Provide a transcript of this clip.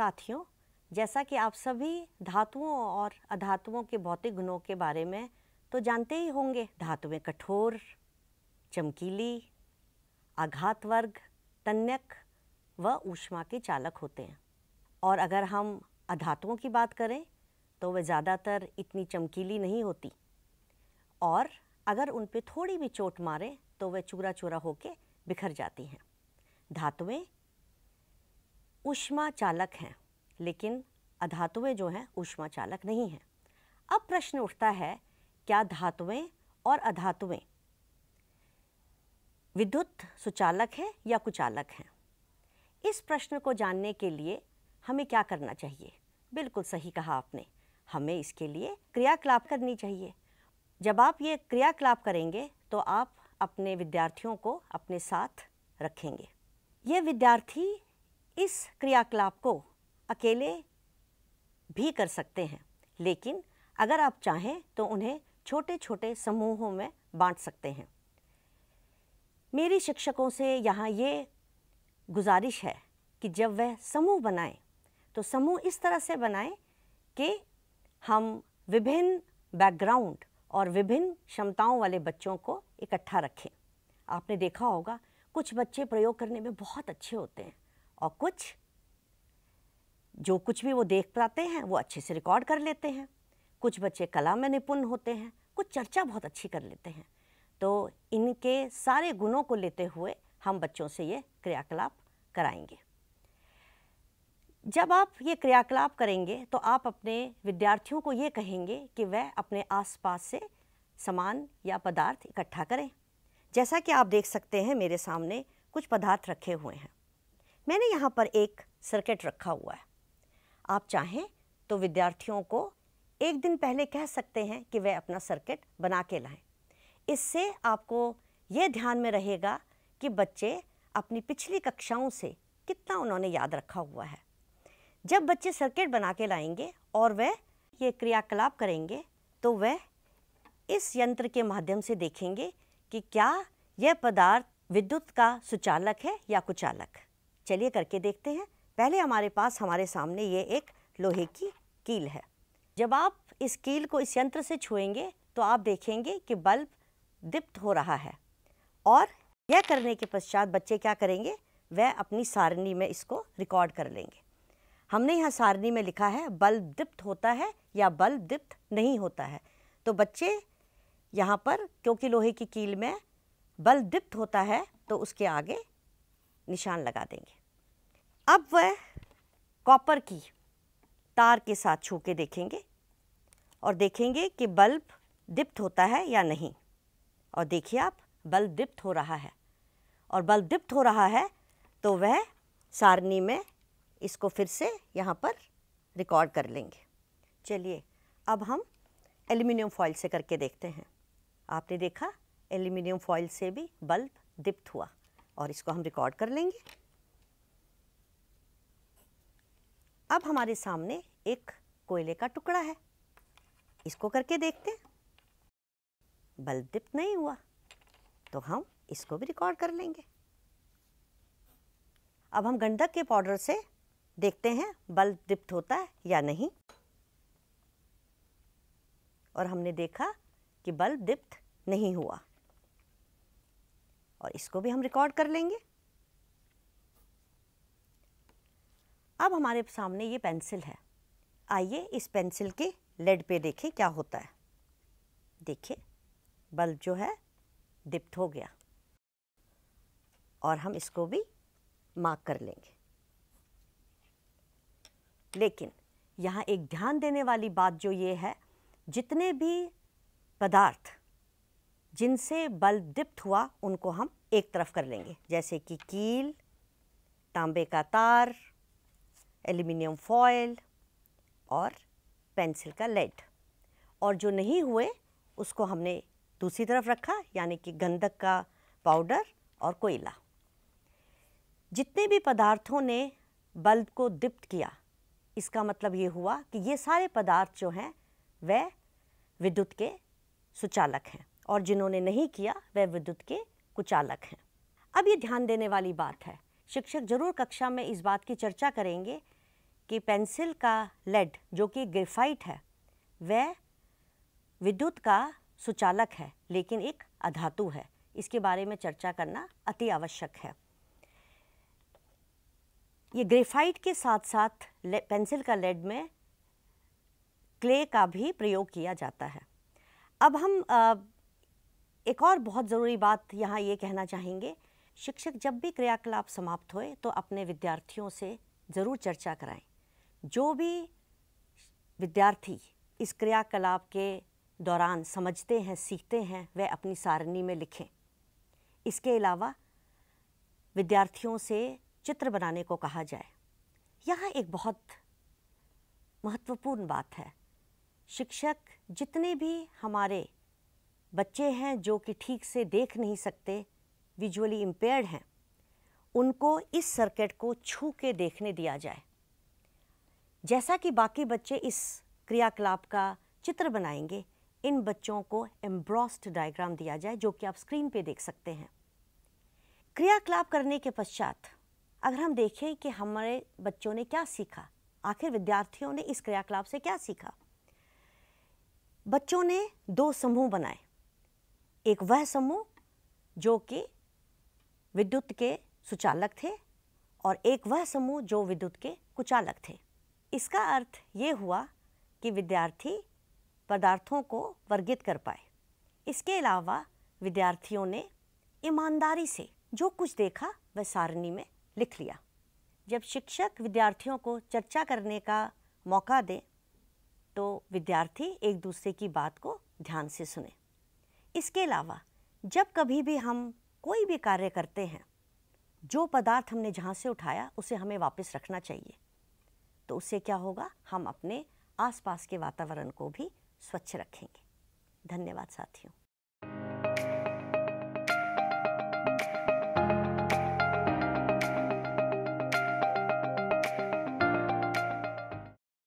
साथियों जैसा कि आप सभी धातुओं और अधातुओं के भौतिक गुणों के बारे में तो जानते ही होंगे धातुएं कठोर चमकीली आघात वर्ग तन्यक व ऊष्मा के चालक होते हैं और अगर हम अधातुओं की बात करें तो वे ज़्यादातर इतनी चमकीली नहीं होती और अगर उन पर थोड़ी भी चोट मारें तो वे चूरा चूरा होके बिखर जाती हैं धातुएं उष्मा चालक हैं लेकिन अधातुएं जो हैं उष्मा चालक नहीं हैं अब प्रश्न उठता है क्या धातुएं और अधातुएं विद्युत सुचालक है या कुचालक हैं इस प्रश्न को जानने के लिए हमें क्या करना चाहिए बिल्कुल सही कहा आपने हमें इसके लिए क्रियाकलाप करनी चाहिए जब आप ये क्रियाकलाप करेंगे तो आप अपने विद्यार्थियों को अपने साथ रखेंगे ये विद्यार्थी इस क्रियाकलाप को अकेले भी कर सकते हैं लेकिन अगर आप चाहें तो उन्हें छोटे छोटे समूहों में बांट सकते हैं मेरी शिक्षकों से यहाँ ये गुजारिश है कि जब वह समूह बनाएं तो समूह इस तरह से बनाएं कि हम विभिन्न बैकग्राउंड और विभिन्न क्षमताओं वाले बच्चों को इकट्ठा रखें आपने देखा होगा कुछ बच्चे प्रयोग करने में बहुत अच्छे होते हैं और कुछ जो कुछ भी वो देख पाते हैं वो अच्छे से रिकॉर्ड कर लेते हैं कुछ बच्चे कला में निपुण होते हैं कुछ चर्चा बहुत अच्छी कर लेते हैं तो इनके सारे गुणों को लेते हुए हम बच्चों से ये क्रियाकलाप कराएंगे जब आप ये क्रियाकलाप करेंगे तो आप अपने विद्यार्थियों को ये कहेंगे कि वह अपने आसपास से सामान या पदार्थ इकट्ठा करें जैसा कि आप देख सकते हैं मेरे सामने कुछ पदार्थ रखे हुए हैं मैंने यहाँ पर एक सर्किट रखा हुआ है आप चाहें तो विद्यार्थियों को एक दिन पहले कह सकते हैं कि वह अपना सर्किट बना के लाएं इससे आपको ये ध्यान में रहेगा कि बच्चे अपनी पिछली कक्षाओं से कितना उन्होंने याद रखा हुआ है जब बच्चे सर्किट बना के लाएंगे और वह ये क्रियाकलाप करेंगे तो वह इस यंत्र के माध्यम से देखेंगे कि क्या यह पदार्थ विद्युत का सुचालक है या कुचालक चलिए करके देखते हैं पहले हमारे पास हमारे सामने ये एक लोहे की कील है जब आप इस कील को इस यंत्र से छुएंगे तो आप देखेंगे कि बल्ब दीप्त हो रहा है और यह करने के पश्चात बच्चे क्या करेंगे वह अपनी सारणी में इसको रिकॉर्ड कर लेंगे हमने यहाँ सारणी में लिखा है बल्ब दीप्त होता है या बल्ब दीप्त नहीं होता है तो बच्चे यहाँ पर क्योंकि लोहे की कील में बल्ब दीप्त होता है तो उसके आगे निशान लगा देंगे अब वह कॉपर की तार के साथ छू के देखेंगे और देखेंगे कि बल्ब दिप्त होता है या नहीं और देखिए आप बल्ब दिप्त हो रहा है और बल्ब दिप्त हो रहा है तो वह सारनी में इसको फिर से यहाँ पर रिकॉर्ड कर लेंगे चलिए अब हम एल्युमिनियम फॉइल से करके देखते हैं आपने देखा एल्युमिनियम फॉइल से भी बल्ब दिप्त हुआ और इसको हम रिकॉर्ड कर लेंगे अब हमारे सामने एक कोयले का टुकड़ा है इसको करके देखते हैं बल्ब दिप्त नहीं हुआ तो हम इसको भी रिकॉर्ड कर लेंगे अब हम गंडक के पाउडर से देखते हैं बल्ब दिप्त होता है या नहीं और हमने देखा कि बल्ब दिप्त नहीं हुआ और इसको भी हम रिकॉर्ड कर लेंगे अब हमारे सामने ये पेंसिल है आइए इस पेंसिल के लेड पे देखें क्या होता है देखिए बल्ब जो है डिप्ट हो गया और हम इसको भी मार्क कर लेंगे लेकिन यहाँ एक ध्यान देने वाली बात जो ये है जितने भी पदार्थ जिनसे बल्ब डिप्ट हुआ उनको हम एक तरफ कर लेंगे जैसे कि कील तांबे का तार एल्यूमिनियम फॉयल और पेंसिल का लेड और जो नहीं हुए उसको हमने दूसरी तरफ रखा यानी कि गंधक का पाउडर और कोयला जितने भी पदार्थों ने बल्ब को दीप्त किया इसका मतलब ये हुआ कि ये सारे पदार्थ जो हैं वह विद्युत के सुचालक हैं और जिन्होंने नहीं किया वह विद्युत के कुचालक हैं अब ये ध्यान देने वाली बात है शिक्षक ज़रूर कक्षा में इस बात की चर्चा करेंगे कि पेंसिल का लेड जो कि ग्रेफाइट है वह विद्युत का सुचालक है लेकिन एक अधातु है इसके बारे में चर्चा करना अति आवश्यक है ये ग्रेफाइट के साथ साथ पेंसिल का लेड में क्ले का भी प्रयोग किया जाता है अब हम एक और बहुत ज़रूरी बात यहाँ ये कहना चाहेंगे शिक्षक जब भी क्रियाकलाप समाप्त होए तो अपने विद्यार्थियों से ज़रूर चर्चा कराएं जो भी विद्यार्थी इस क्रियाकलाप के दौरान समझते हैं सीखते हैं वह अपनी सारणी में लिखें इसके अलावा विद्यार्थियों से चित्र बनाने को कहा जाए यहाँ एक बहुत महत्वपूर्ण बात है शिक्षक जितने भी हमारे बच्चे हैं जो कि ठीक से देख नहीं सकते विजुअली इम्पेयर्ड हैं उनको इस सर्किट को छू के देखने दिया जाए जैसा कि बाकी बच्चे इस क्रियाकलाप का चित्र बनाएंगे इन बच्चों को एम्ब्रॉस्ड डायग्राम दिया जाए जो कि आप स्क्रीन पे देख सकते हैं क्रियाकलाप करने के पश्चात अगर हम देखें कि हमारे बच्चों ने क्या सीखा आखिर विद्यार्थियों ने इस क्रियाकलाप से क्या सीखा बच्चों ने दो समूह बनाए एक वह समूह जो कि विद्युत के सुचालक थे और एक वह समूह जो विद्युत के कुचालक थे इसका अर्थ ये हुआ कि विद्यार्थी पदार्थों को वर्गित कर पाए इसके अलावा विद्यार्थियों ने ईमानदारी से जो कुछ देखा वह सारणी में लिख लिया जब शिक्षक विद्यार्थियों को चर्चा करने का मौका दें तो विद्यार्थी एक दूसरे की बात को ध्यान से सुने इसके अलावा जब कभी भी हम कोई भी कार्य करते हैं जो पदार्थ हमने जहाँ से उठाया उसे हमें वापस रखना चाहिए तो उससे क्या होगा हम अपने आसपास के वातावरण को भी स्वच्छ रखेंगे धन्यवाद साथियों